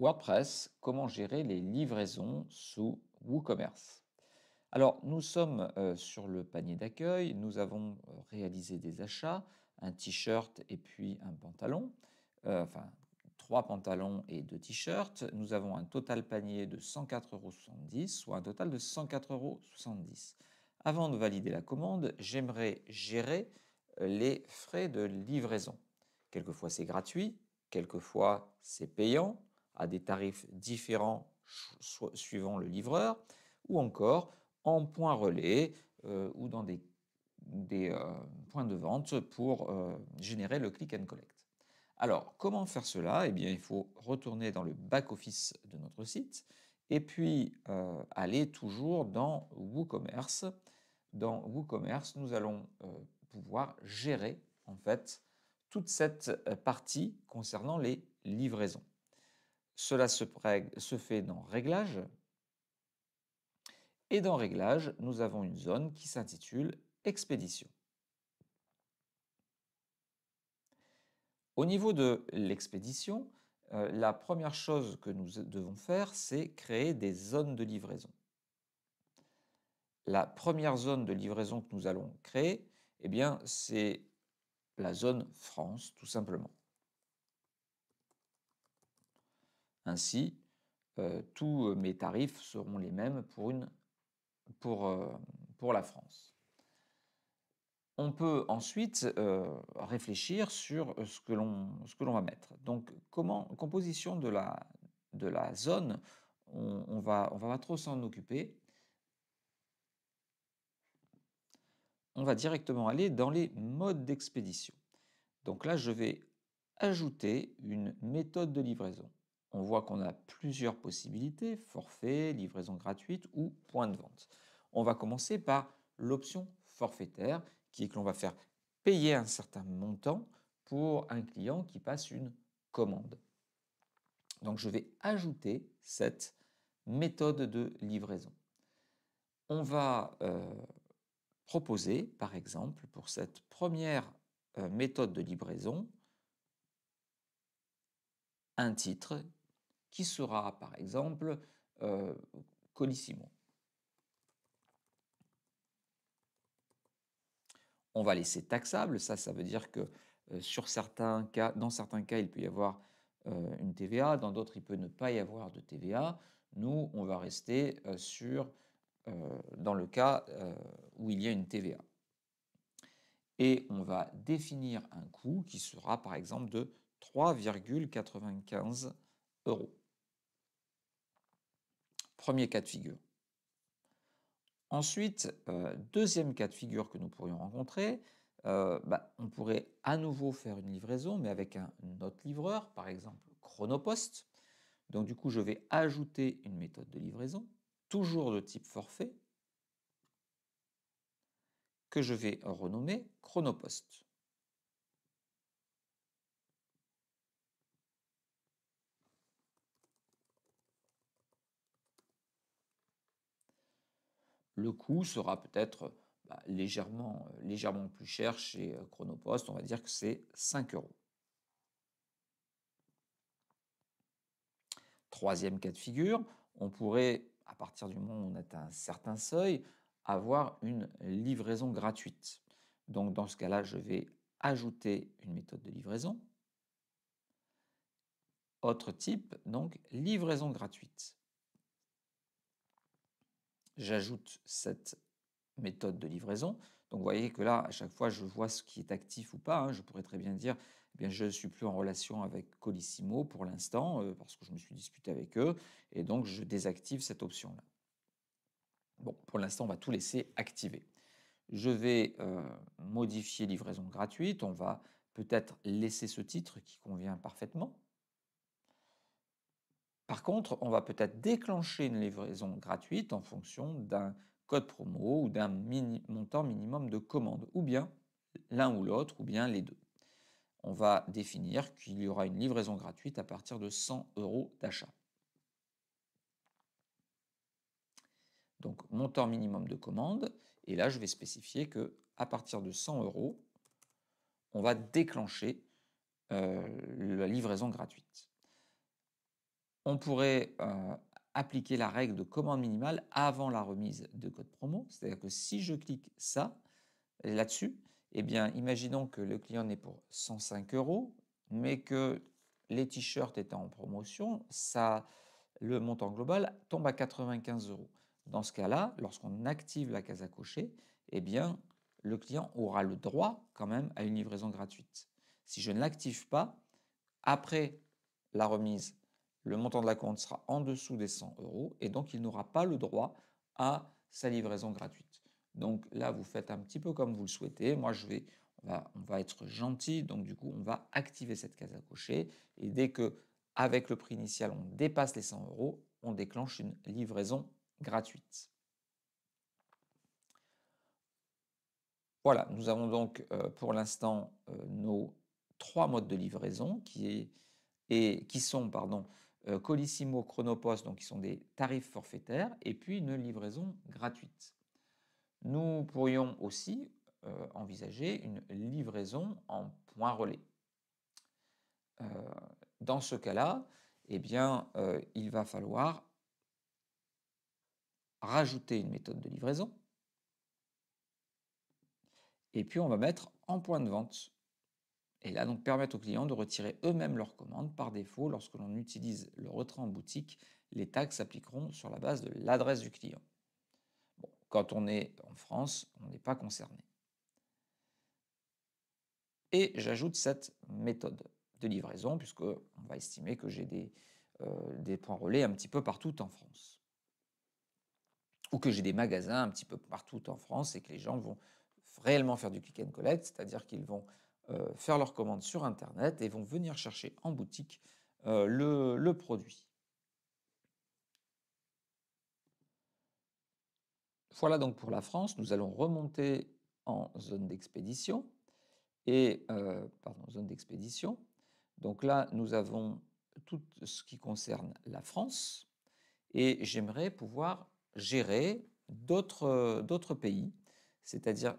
WordPress, comment gérer les livraisons sous WooCommerce. Alors, nous sommes euh, sur le panier d'accueil, nous avons euh, réalisé des achats, un t-shirt et puis un pantalon, euh, enfin trois pantalons et deux t-shirts. Nous avons un total panier de 104,70 euros, soit un total de 104,70 euros. Avant de valider la commande, j'aimerais gérer les frais de livraison. Quelquefois c'est gratuit, quelquefois c'est payant, à des tarifs différents suivant le livreur, ou encore en point relais euh, ou dans des, euh, points de vente pour euh, générer le click and collect. Alors, comment faire cela eh bien, il faut retourner dans le back-office de notre site et puis aller toujours dans WooCommerce. Dans WooCommerce, nous allons pouvoir gérer en fait toute cette partie concernant les livraisons. Cela se, fait dans Réglages. Et dans Réglages, nous avons une zone qui s'intitule Expédition. Au niveau de l'expédition, euh, la première chose que nous devons faire, c'est créer des zones de livraison. La première zone de livraison que nous allons créer, eh bien, c'est la zone France, tout simplement. Ainsi, euh, tous euh, mes tarifs seront les mêmes pour, une, pour, euh, pour la France. On peut ensuite réfléchir sur ce que l'on va mettre. Donc, comment composition de la, zone, on, ne on va pas trop s'en occuper. On va directement aller dans les modes d'expédition. Donc là, je vais ajouter une méthode de livraison on voit qu'on a plusieurs possibilités, forfait, livraison gratuite ou point de vente. On va commencer par l'option forfaitaire, qui est que l'on va faire payer un certain montant pour un client qui passe une commande. Donc je vais ajouter cette méthode de livraison. On va euh, proposer, par exemple, pour cette première euh, méthode de livraison, un titre qui sera par exemple euh, Colissimo. On va laisser taxable, ça ça veut dire que euh, sur certains cas, dans certains cas il peut y avoir euh, une TVA, dans d'autres il peut ne pas y avoir de TVA. Nous on va rester sur dans le cas où il y a une TVA. Et on va définir un coût qui sera par exemple de 3,95 euros. Premier cas de figure. Ensuite, euh, deuxième cas de figure que nous pourrions rencontrer, euh, bah, on pourrait à nouveau faire une livraison, mais avec un autre livreur, par exemple Chronopost. Donc du coup, je vais ajouter une méthode de livraison, toujours de type forfait, que je vais renommer Chronopost. le coût sera peut-être bah, légèrement, euh, légèrement plus cher chez euh, Chronopost. On va dire que c'est 5 euros. Troisième cas de figure, on pourrait, à partir du moment où on atteint un certain seuil, avoir une livraison gratuite. Donc dans ce cas-là, je vais ajouter une méthode de livraison. Autre type, donc livraison gratuite j'ajoute cette méthode de livraison. Donc vous voyez que là, à chaque fois, je vois ce qui est actif ou pas. Hein. Je pourrais très bien dire, eh bien, je ne suis plus en relation avec Colissimo pour l'instant, euh, parce que je me suis disputé avec eux, et donc je désactive cette option-là. Bon, pour l'instant, on va tout laisser activer. Je vais euh, modifier livraison gratuite, on va peut-être laisser ce titre qui convient parfaitement, par contre, on va peut-être déclencher une livraison gratuite en fonction d'un code promo ou d'un montant minimum de commande, ou bien l'un ou l'autre, ou bien les deux. On va définir qu'il y aura une livraison gratuite à partir de 100 euros d'achat. Donc montant minimum de commande, et là je vais spécifier que à partir de 100 euros, on va déclencher euh, la livraison gratuite on pourrait euh, appliquer la règle de commande minimale avant la remise de code promo. C'est-à-dire que si je clique ça, là-dessus, eh bien, imaginons que le client n'est pour 105 euros, mais que les t-shirts étant en promotion, ça, le montant global tombe à 95 euros. Dans ce cas-là, lorsqu'on active la case à cocher, eh bien, le client aura le droit quand même à une livraison gratuite. Si je ne l'active pas, après la remise le montant de la commande sera en dessous des 100 euros et donc il n'aura pas le droit à sa livraison gratuite. Donc là, vous faites un petit peu comme vous le souhaitez. Moi, je vais, on va, être gentil, donc du coup, on va activer cette case à cocher et dès que, avec le prix initial, on dépasse les 100 euros, on déclenche une livraison gratuite. Voilà, nous avons donc euh, pour l'instant euh, nos trois modes de livraison qui, et, qui sont pardon, euh, Colissimo, Chronopost, donc qui sont des tarifs forfaitaires, et puis une livraison gratuite. Nous pourrions aussi euh, envisager une livraison en point relais. Euh, dans ce cas-là, eh bien, il va falloir rajouter une méthode de livraison, et puis on va mettre en point de vente. Et là, donc, permettre aux clients de retirer eux-mêmes leurs commandes. Par défaut, lorsque l'on utilise le retrait en boutique, les taxes s'appliqueront sur la base de l'adresse du client. quand on est en France, on n'est pas concerné. Et j'ajoute cette méthode de livraison, puisqu'on va estimer que j'ai des, euh, des points relais un petit peu partout en France. Ou que j'ai des magasins un petit peu partout en France et que les gens vont réellement faire du click and collect, c'est-à-dire qu'ils vont euh, faire leur commande sur Internet et vont venir chercher en boutique euh, le, produit. Voilà donc pour la France, nous allons remonter en zone d'expédition et euh, pardon, zone d'expédition. Donc là, nous avons tout ce qui concerne la France et j'aimerais pouvoir gérer d'autres d'autres pays, c'est-à-dire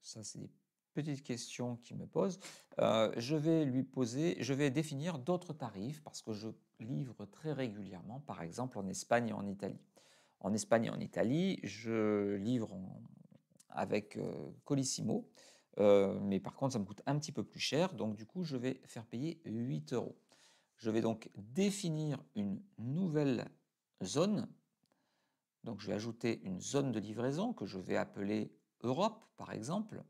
ça c'est des petite question qui me pose. Euh, je vais lui poser, je vais définir d'autres tarifs parce que je livre très régulièrement, par exemple en Espagne et en Italie. En Espagne et en Italie, je livre avec euh, Colissimo, euh, mais par contre, ça me coûte un petit peu plus cher, donc du coup, je vais faire payer 8 euros. Je vais donc définir une nouvelle zone. Donc, je vais ajouter une zone de livraison que je vais appeler Europe, par exemple.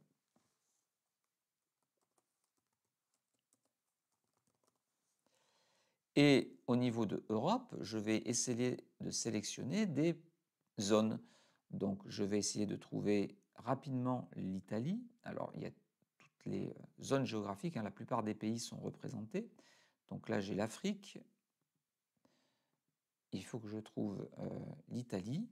Et au niveau de Europe, je vais essayer de sélectionner des zones. Donc je vais essayer de trouver rapidement l'Italie. Alors il y a toutes les euh, zones géographiques, hein. la plupart des pays sont représentés. Donc là j'ai l'Afrique. Il faut que je trouve euh, l'Italie.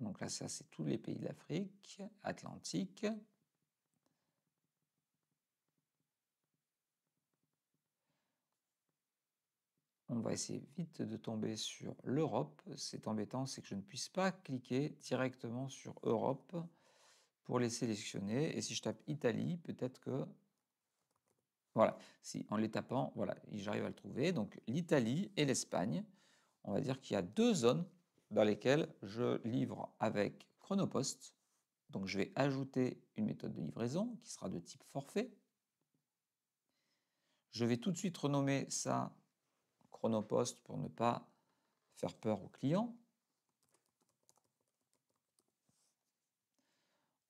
Donc là ça c'est tous les pays de l'Afrique, Atlantique. on va essayer vite de tomber sur l'Europe. C'est embêtant, c'est que je ne puisse pas cliquer directement sur Europe pour les sélectionner. Et si je tape Italie, peut-être que... Voilà, si en les tapant, voilà, j'arrive à le trouver. Donc l'Italie et l'Espagne, on va dire qu'il y a deux zones dans lesquelles je livre avec Chronopost. Donc je vais ajouter une méthode de livraison qui sera de type forfait. Je vais tout de suite renommer ça postes pour ne pas faire peur aux clients.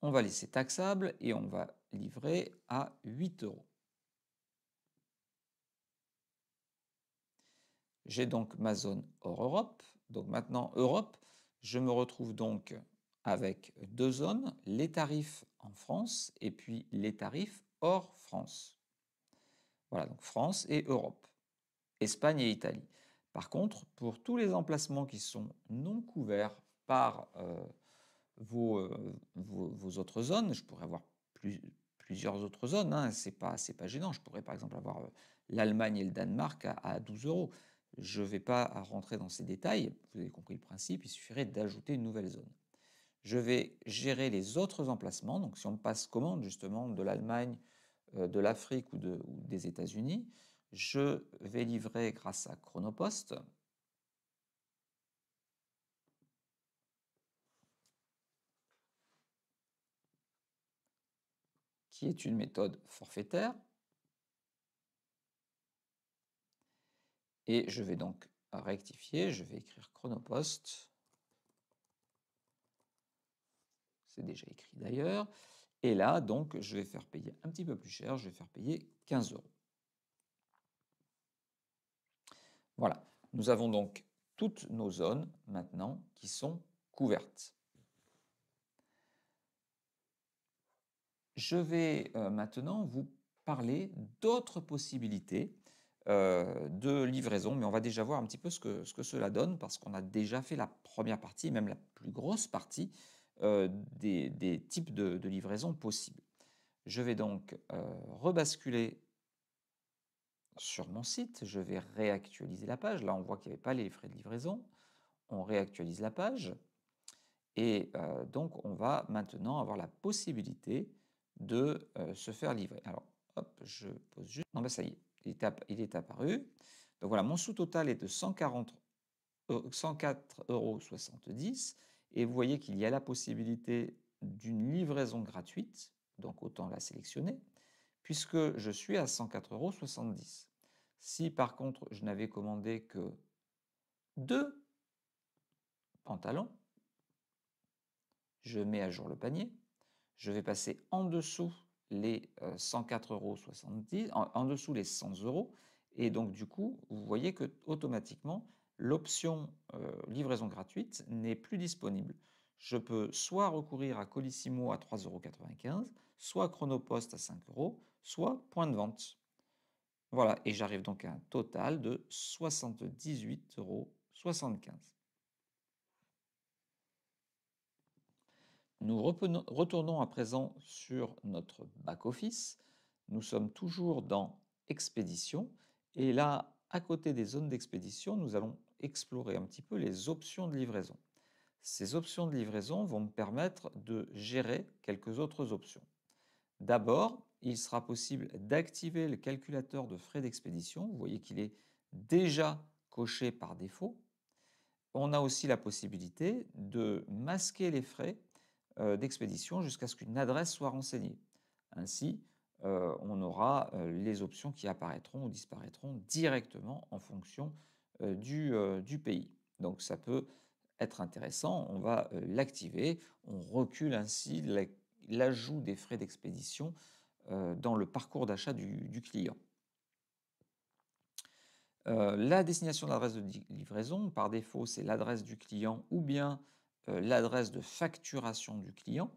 On va laisser taxable et on va livrer à 8 euros. J'ai donc ma zone hors Europe. Donc maintenant, Europe, je me retrouve donc avec deux zones, les tarifs en France et puis les tarifs hors France. Voilà, donc France et Europe. Espagne et Italie. Par contre, pour tous les emplacements qui sont non couverts par euh, euh, vos, autres zones, je pourrais avoir plusieurs autres zones, hein, ce n'est pas, gênant. Je pourrais par exemple avoir euh, l'Allemagne et le Danemark à, 12 euros. Je ne vais pas rentrer dans ces détails, vous avez compris le principe, il suffirait d'ajouter une nouvelle zone. Je vais gérer les autres emplacements, donc si on passe commande justement de l'Allemagne, de l'Afrique ou, ou, des États-Unis, je vais livrer grâce à Chronopost qui est une méthode forfaitaire. Et je vais donc rectifier, je vais écrire Chronopost. C'est déjà écrit d'ailleurs. Et là, donc, je vais faire payer un petit peu plus cher, je vais faire payer 15 euros. Voilà, nous avons donc toutes nos zones maintenant qui sont couvertes. Je vais euh, maintenant vous parler d'autres possibilités euh, de livraison, mais on va déjà voir un petit peu ce que, ce que cela donne, parce qu'on a déjà fait la première partie, même la plus grosse partie, euh, des, types de livraison possibles. Je vais donc rebasculer sur mon site, je vais réactualiser la page. Là, on voit qu'il n'y avait pas les frais de livraison. On réactualise la page. Et euh, donc, on va maintenant avoir la possibilité de euh, se faire livrer. Alors, hop, je pose juste. Non, ben ça y est, il est, apparu. Donc voilà, mon sous total est de 140, 104,70 euh, euros. Et vous voyez qu'il y a la possibilité d'une livraison gratuite. Donc, autant la sélectionner puisque je suis à 104,70 euros. Si par contre je n'avais commandé que deux pantalons, je mets à jour le panier, je vais passer en dessous les 104,70 euh, euros, en dessous les 100 euros, et donc du coup, vous voyez que automatiquement, l'option euh, livraison gratuite n'est plus disponible. Je peux soit recourir à Colissimo à 3,95 euros, soit Chronopost à 5 euros, soit point de vente. Voilà, et j'arrive donc à un total de 78,75 euros. Nous retournons à présent sur notre back-office. Nous sommes toujours dans Expédition. Et là, à côté des zones d'expédition, nous allons explorer un petit peu les options de livraison. Ces options de livraison vont me permettre de gérer quelques autres options. D'abord, il sera possible d'activer le calculateur de frais d'expédition. Vous voyez qu'il est déjà coché par défaut. On a aussi la possibilité de masquer les frais euh, d'expédition jusqu'à ce qu'une adresse soit renseignée. Ainsi, euh, on aura euh, les options qui apparaîtront ou disparaîtront directement en fonction du, pays. Donc ça peut être intéressant, on va l'activer, on recule ainsi l'ajout des frais d'expédition euh, dans le parcours d'achat du, client. Euh, la destination d'adresse de livraison, par défaut, c'est l'adresse du client ou bien euh, l'adresse de facturation du client.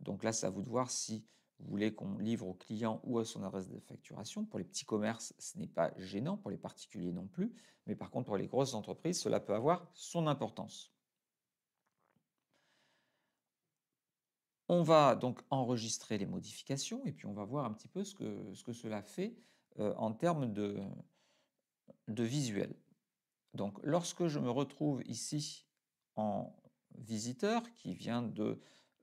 Donc là, c'est à vous de voir si vous voulez qu'on livre au client ou à son adresse de facturation. Pour les petits commerces, ce n'est pas gênant, pour les particuliers non plus, mais par contre, pour les grosses entreprises, cela peut avoir son importance. On va donc enregistrer les modifications et puis on va voir un petit peu ce que, cela fait euh, en termes de, visuel. Donc lorsque je me retrouve ici en visiteur qui vient de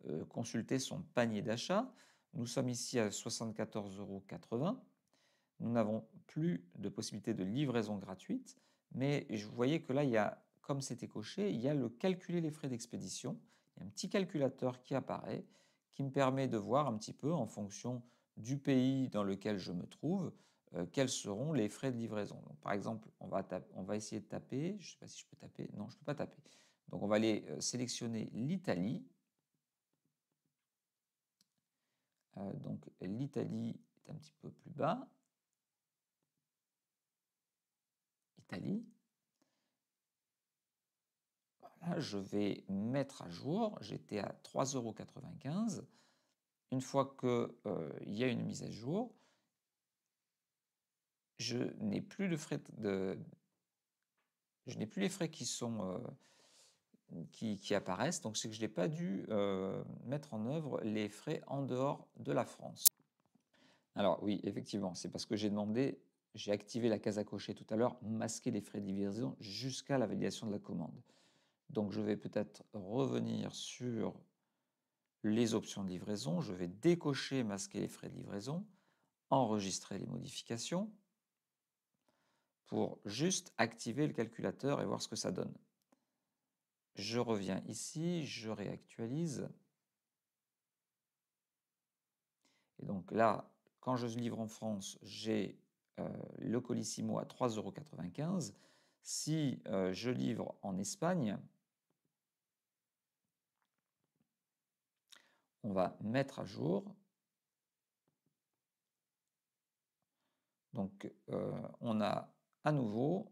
euh, consulter son panier d'achat, nous sommes ici à 74,80 euros. Nous n'avons plus de possibilité de livraison gratuite, mais je voyais que là, il y a, comme c'était coché, il y a le calculer les frais d'expédition un petit calculateur qui apparaît qui me permet de voir un petit peu en fonction du pays dans lequel je me trouve euh, quels seront les frais de livraison. par exemple, on va, on va essayer de taper, je ne sais pas si je peux taper, non, je ne peux pas taper. Donc on va aller euh, sélectionner l'Italie. Euh, donc l'Italie est un petit peu plus bas. Italie. Ah, je vais mettre à jour, j'étais à 3,95€. Une fois qu'il euh, y a une mise à jour, je n'ai plus les frais qui sont euh, qui, apparaissent, donc c'est que je n'ai pas dû euh, mettre en œuvre les frais en dehors de la France. Alors oui, effectivement, c'est parce que j'ai demandé, j'ai activé la case à cocher tout à l'heure, masquer les frais de livraison jusqu'à la validation de la commande. Donc je vais peut-être revenir sur les options de livraison. Je vais décocher masquer les frais de livraison, enregistrer les modifications pour juste activer le calculateur et voir ce que ça donne. Je reviens ici, je réactualise. Et donc là, quand je livre en France, j'ai euh, le Colissimo à 3,95 euros. Si euh, je livre en Espagne, on va mettre à jour. Donc euh, on a à nouveau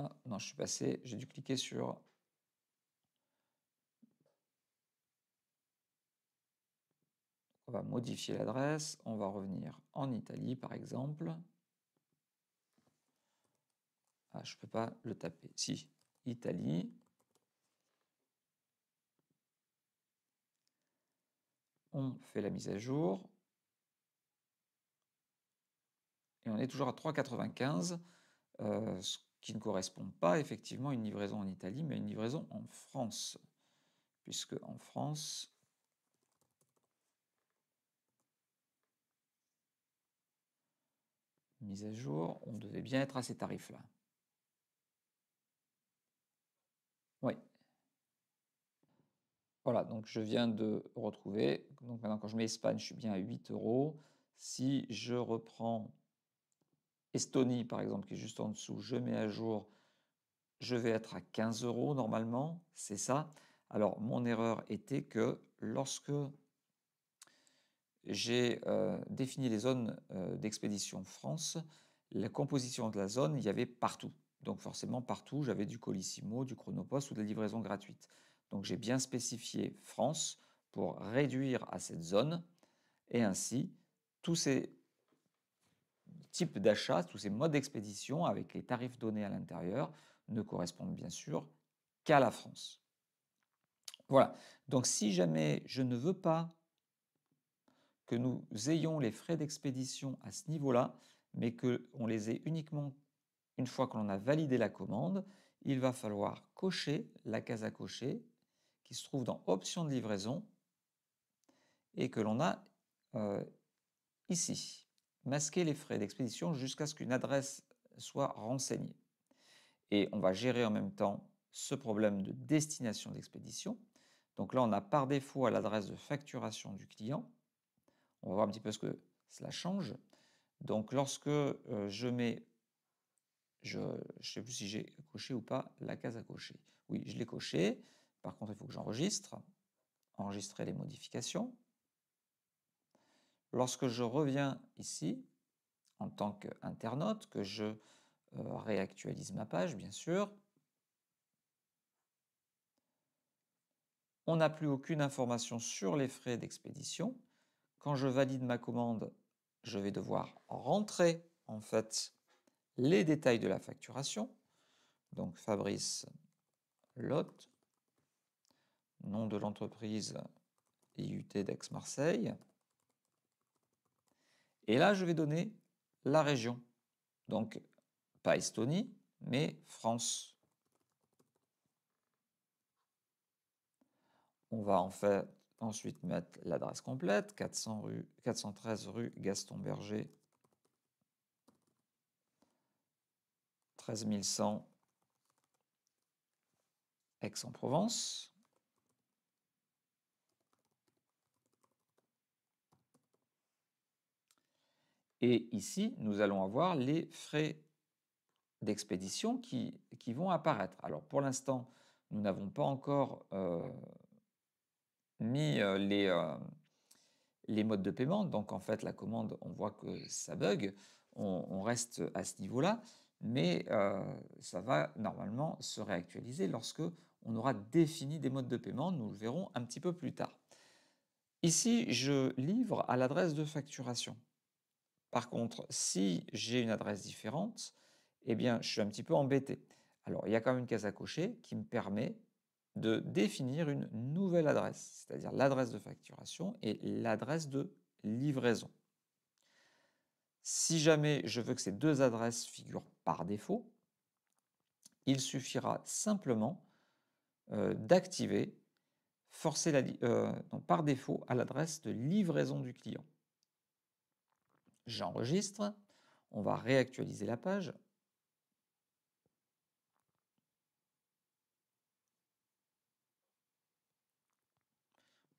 Ah, non, je suis passé, j'ai dû cliquer sur On va modifier l'adresse, on va revenir en Italie par exemple. Ah, je ne peux pas le taper. Si, Italie. On fait la mise à jour. Et on est toujours à 3,95, euh, ce qui ne correspond pas effectivement à une livraison en Italie, mais à une livraison en France. Puisque en France, mise à jour, on devait bien être à ces tarifs-là. Voilà, donc je viens de retrouver. Donc maintenant, quand je mets Espagne, je suis bien à 8 euros. Si je reprends Estonie, par exemple, qui est juste en dessous, je mets à jour, je vais être à 15 euros normalement, c'est ça. Alors, mon erreur était que lorsque j'ai euh, défini les zones euh, d'expédition France, la composition de la zone, il y avait partout. Donc forcément, partout, j'avais du Colissimo, du Chronopost ou de la livraison gratuite. Donc j'ai bien spécifié France pour réduire à cette zone et ainsi tous ces types d'achats, tous ces modes d'expédition avec les tarifs donnés à l'intérieur ne correspondent bien sûr qu'à la France. Voilà, donc si jamais je ne veux pas que nous ayons les frais d'expédition à ce niveau-là, mais qu'on les ait uniquement une fois que l'on a validé la commande, il va falloir cocher la case à cocher qui se trouve dans Options de livraison et que l'on a euh, ici. Masquer les frais d'expédition jusqu'à ce qu'une adresse soit renseignée. Et on va gérer en même temps ce problème de destination d'expédition. Donc là, on a par défaut à l'adresse de facturation du client. On va voir un petit peu ce que cela change. Donc lorsque euh, je mets, je ne sais plus si j'ai coché ou pas la case à cocher. Oui, je l'ai coché. Par contre, il faut que j'enregistre, enregistrer les modifications. Lorsque je reviens ici, en tant qu'internaute, que je euh, réactualise ma page, bien sûr, on n'a plus aucune information sur les frais d'expédition. Quand je valide ma commande, je vais devoir rentrer en fait les détails de la facturation. Donc Fabrice Lot nom de l'entreprise IUT d'Aix-Marseille. Et là, je vais donner la région. Donc, pas Estonie, mais France. On va en fait ensuite mettre l'adresse complète, rue, 413 rue Gaston Berger, 13100 Aix-en-Provence. Et ici, nous allons avoir les frais d'expédition qui, vont apparaître. Alors pour l'instant, nous n'avons pas encore euh, mis euh, euh, les, modes de paiement. Donc en fait, la commande, on voit que ça bug. On, on reste à ce niveau-là. Mais ça va normalement se réactualiser lorsque on aura défini des modes de paiement. Nous le verrons un petit peu plus tard. Ici, je livre à l'adresse de facturation. Par contre, si j'ai une adresse différente, eh bien, je suis un petit peu embêté. Alors, il y a quand même une case à cocher qui me permet de définir une nouvelle adresse, c'est-à-dire l'adresse de facturation et l'adresse de livraison. Si jamais je veux que ces deux adresses figurent par défaut, il suffira simplement euh, d'activer forcer la, euh, par défaut à l'adresse de livraison du client j'enregistre, on va réactualiser la page.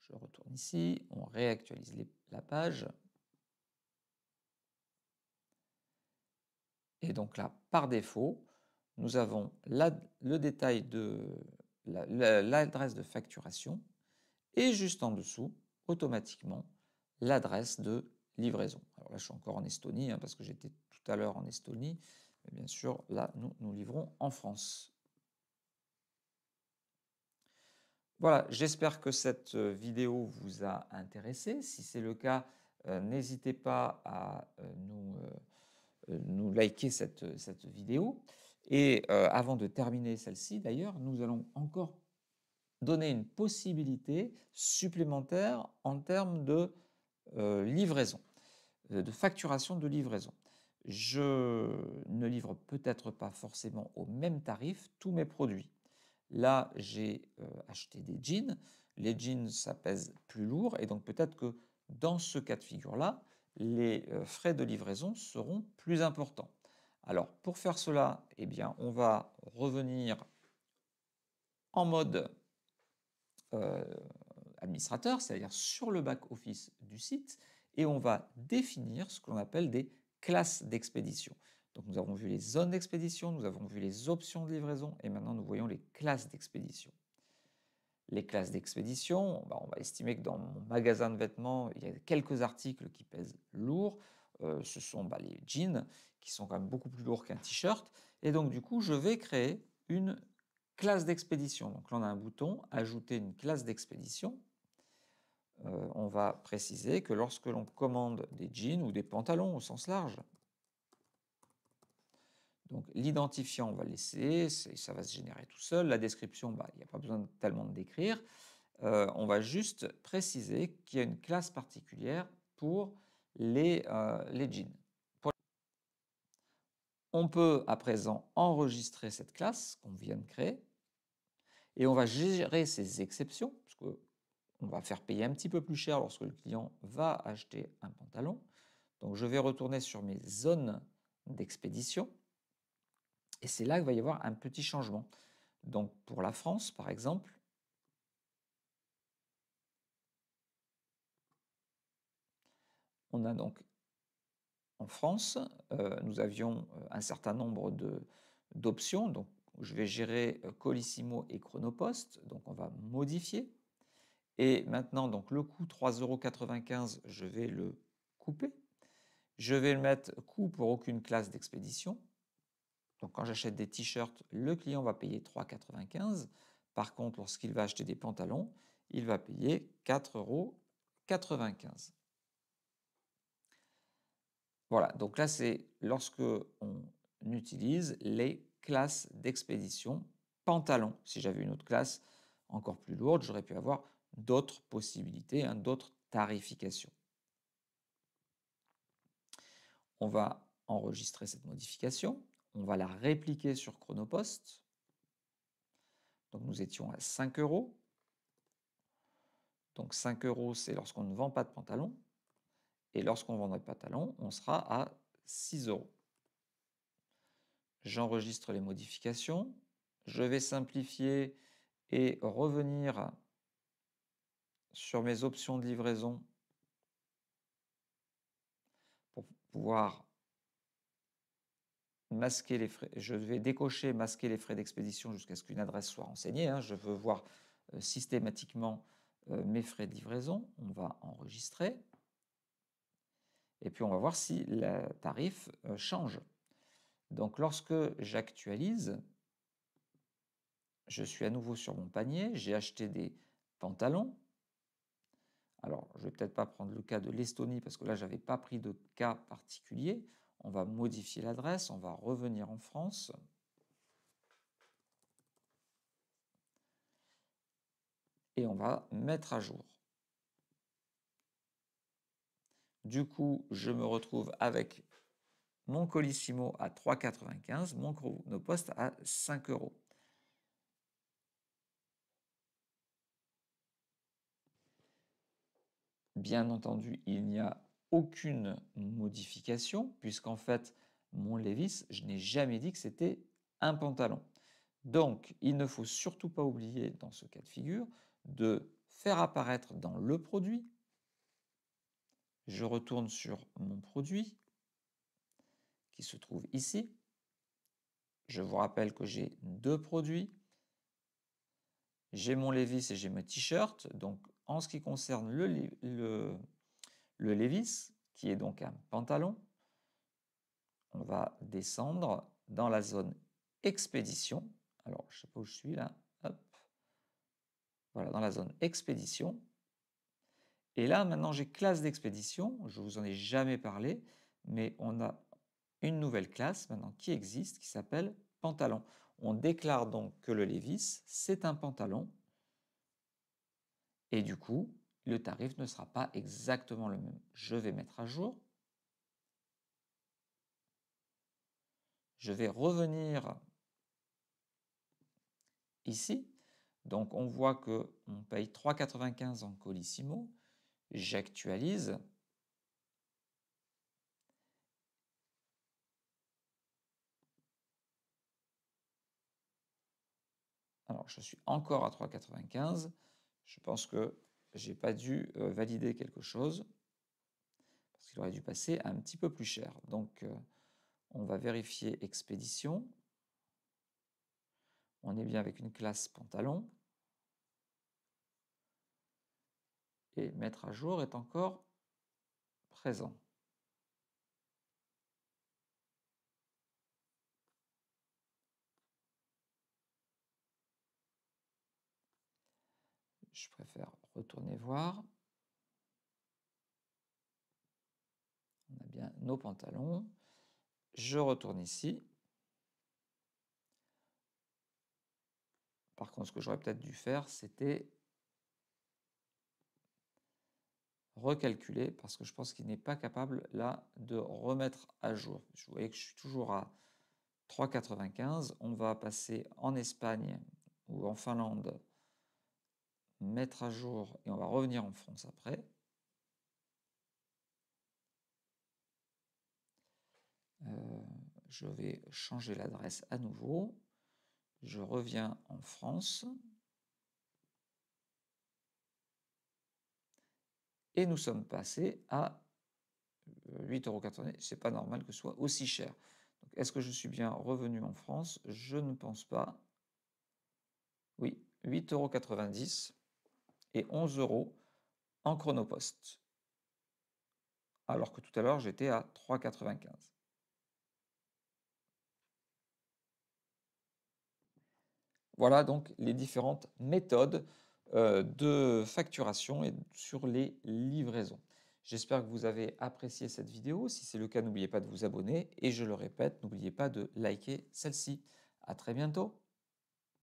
Je retourne ici, on réactualise la page. Et donc là, par défaut, nous avons le détail de l'adresse de facturation et juste en dessous, automatiquement, l'adresse de livraison. Alors là, je suis encore en Estonie, hein, parce que j'étais tout à l'heure en Estonie. bien sûr, là, nous, nous livrons en France. Voilà, j'espère que cette euh, vidéo vous a intéressé. Si c'est le cas, euh, n'hésitez pas à euh, nous, liker cette vidéo. Et avant de terminer celle-ci, d'ailleurs, nous allons encore donner une possibilité supplémentaire en termes de livraison. Euh, de facturation de livraison. Je ne livre peut-être pas forcément au même tarif tous mes produits. Là, j'ai euh, acheté des jeans. Les jeans, ça pèse plus lourd. Et donc, peut-être que dans ce cas de figure-là, les euh, frais de livraison seront plus importants. Alors, pour faire cela, eh bien, on va revenir en mode administrateur, c'est-à-dire sur le back-office du site, et on va définir ce qu'on appelle des classes d'expédition. Donc nous avons vu les zones d'expédition, nous avons vu les options de livraison et maintenant nous voyons les classes d'expédition. Les classes d'expédition, bah, on va estimer que dans mon magasin de vêtements, il y a quelques articles qui pèsent lourd. Euh, ce sont bah, les jeans qui sont quand même beaucoup plus lourds qu'un t-shirt. Et donc du coup, je vais créer une classe d'expédition. Donc là, on a un bouton, ajouter une classe d'expédition. Euh, on va préciser que lorsque l'on commande des jeans ou des pantalons au sens large, donc l'identifiant, on va laisser, ça va se générer tout seul. La description, bah, il n'y a pas besoin de, tellement de décrire. Euh, on va juste préciser qu'il y a une classe particulière pour les, euh, jeans. On peut à présent enregistrer cette classe qu'on vient de créer et on va gérer ces exceptions, parce que on va faire payer un petit peu plus cher lorsque le client va acheter un pantalon. Donc je vais retourner sur mes zones d'expédition. Et c'est là qu'il va y avoir un petit changement. Donc pour la France, par exemple, on a donc en France, euh, nous avions euh, un certain nombre d'options. Donc je vais gérer euh, Colissimo et Chronopost. Donc on va modifier et maintenant, donc le coût 3,95€, je vais le couper. Je vais le mettre coût pour aucune classe d'expédition. Donc quand j'achète des t-shirts, le client va payer 3,95. Par contre, lorsqu'il va acheter des pantalons, il va payer 4,95 Voilà, donc là c'est lorsque on utilise les classes d'expédition pantalon. Si j'avais une autre classe encore plus lourde, j'aurais pu avoir d'autres possibilités, hein, d'autres tarifications. On va enregistrer cette modification, on va la répliquer sur Chronopost. Donc nous étions à 5 euros. Donc 5 euros, c'est lorsqu'on ne vend pas de pantalon. Et lorsqu'on vend notre pantalon, on sera à 6 euros. J'enregistre les modifications. Je vais simplifier et revenir sur mes options de livraison pour pouvoir masquer les frais. Je vais décocher, masquer les frais d'expédition jusqu'à ce qu'une adresse soit renseignée. Hein. Je veux voir euh, systématiquement euh, mes frais de livraison. On va enregistrer. Et puis on va voir si le tarif euh, change. Donc lorsque j'actualise, je suis à nouveau sur mon panier, j'ai acheté des pantalons, alors, je ne vais peut-être pas prendre le cas de l'Estonie parce que là, je n'avais pas pris de cas particulier. On va modifier l'adresse, on va revenir en France. Et on va mettre à jour. Du coup, je me retrouve avec mon Colissimo à 3,95, mon Chronopost à 5 euros. Bien entendu, il n'y a aucune modification, puisqu'en fait, mon Levis, je n'ai jamais dit que c'était un pantalon. Donc, il ne faut surtout pas oublier, dans ce cas de figure, de faire apparaître dans le produit, je retourne sur mon produit, qui se trouve ici. Je vous rappelle que j'ai deux produits. J'ai mon Levis et j'ai mon t-shirt, donc en ce qui concerne le, le, qui est donc un pantalon, on va descendre dans la zone expédition. Alors, je ne sais pas où je suis là. Voilà, dans la zone expédition. Et là, maintenant, j'ai classe d'expédition. Je ne vous en ai jamais parlé, mais on a une nouvelle classe maintenant qui existe, qui s'appelle pantalon. On déclare donc que le Lévis, c'est un pantalon et du coup, le tarif ne sera pas exactement le même. Je vais mettre à jour. Je vais revenir ici. Donc on voit que on paye 3,95 en Colissimo. J'actualise. Alors je suis encore à 3,95 je pense que j'ai pas dû euh, valider quelque chose parce qu'il aurait dû passer un petit peu plus cher. Donc euh, on va vérifier expédition. On est bien avec une classe pantalon. Et mettre à jour est encore présent. faire retourner voir. On a bien nos pantalons. Je retourne ici. Par contre, ce que j'aurais peut-être dû faire, c'était recalculer parce que je pense qu'il n'est pas capable là de remettre à jour. je voyez que je suis toujours à 3,95. On va passer en Espagne ou en Finlande mettre à jour, et on va revenir en France après. Euh, je vais changer l'adresse à nouveau. Je reviens en France. Et nous sommes passés à Ce euh, C'est pas normal que ce soit aussi cher. Est-ce que je suis bien revenu en France Je ne pense pas. Oui, 8,90€ et 11 euros en Chronopost. Alors que tout à l'heure, j'étais à 3,95. Voilà donc les différentes méthodes euh, de facturation et sur les livraisons. J'espère que vous avez apprécié cette vidéo. Si c'est le cas, n'oubliez pas de vous abonner. Et je le répète, n'oubliez pas de liker celle-ci. À très bientôt.